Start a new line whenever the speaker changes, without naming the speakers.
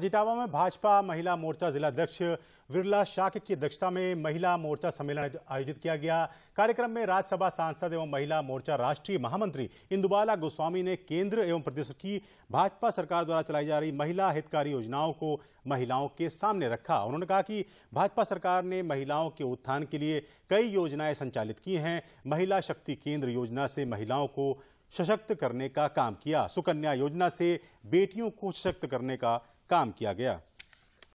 जिटावा में भाजपा महिला मोर्चा जिलाध्यक्ष विरला शाक की अध्यक्षता में महिला मोर्चा सम्मेलन आयोजित किया गया कार्यक्रम में राज्यसभा सांसद एवं महिला मोर्चा राष्ट्रीय महामंत्री इंदुबाला गोस्वामी ने केंद्र एवं प्रदेश की भाजपा सरकार द्वारा चलाई जा रही महिला हितकारी योजनाओं को महिलाओं के सामने रखा उन्होंने कहा कि भाजपा सरकार ने महिलाओं के उत्थान के लिए कई योजनाएं संचालित की हैं महिला शक्ति केंद्र योजना से महिलाओं को सशक्त करने का काम किया सुकन्या योजना से बेटियों को सशक्त करने का काम किया गया